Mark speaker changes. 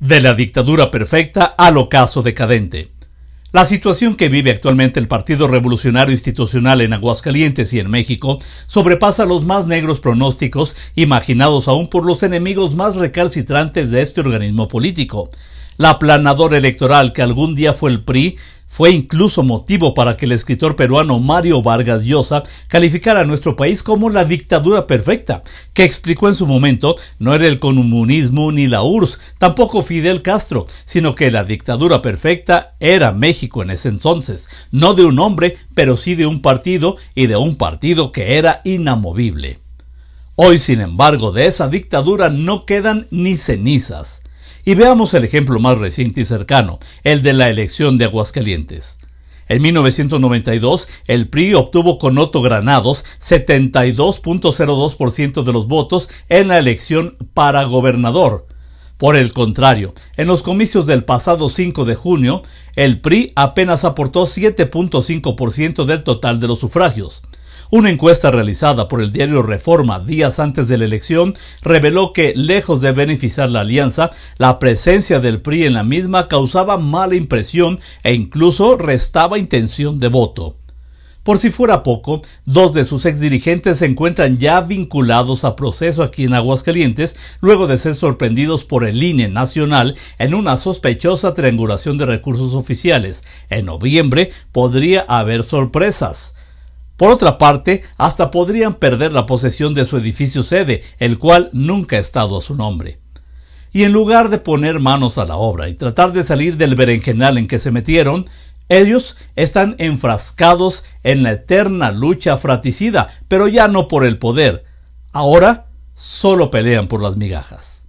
Speaker 1: de la dictadura perfecta al ocaso decadente. La situación que vive actualmente el Partido Revolucionario Institucional en Aguascalientes y en México sobrepasa los más negros pronósticos imaginados aún por los enemigos más recalcitrantes de este organismo político. La aplanadora electoral que algún día fue el PRI fue incluso motivo para que el escritor peruano Mario Vargas Llosa calificara a nuestro país como la dictadura perfecta, que explicó en su momento no era el comunismo ni la URSS, tampoco Fidel Castro, sino que la dictadura perfecta era México en ese entonces, no de un hombre, pero sí de un partido y de un partido que era inamovible. Hoy, sin embargo, de esa dictadura no quedan ni cenizas. Y veamos el ejemplo más reciente y cercano, el de la elección de Aguascalientes. En 1992, el PRI obtuvo con Otto Granados 72.02% de los votos en la elección para gobernador. Por el contrario, en los comicios del pasado 5 de junio, el PRI apenas aportó 7.5% del total de los sufragios. Una encuesta realizada por el diario Reforma días antes de la elección reveló que, lejos de beneficiar la alianza, la presencia del PRI en la misma causaba mala impresión e incluso restaba intención de voto. Por si fuera poco, dos de sus exdirigentes se encuentran ya vinculados a proceso aquí en Aguascalientes, luego de ser sorprendidos por el INE Nacional en una sospechosa triangulación de recursos oficiales. En noviembre podría haber sorpresas. Por otra parte, hasta podrían perder la posesión de su edificio sede, el cual nunca ha estado a su nombre. Y en lugar de poner manos a la obra y tratar de salir del berenjenal en que se metieron, ellos están enfrascados en la eterna lucha fraticida, pero ya no por el poder. Ahora solo pelean por las migajas.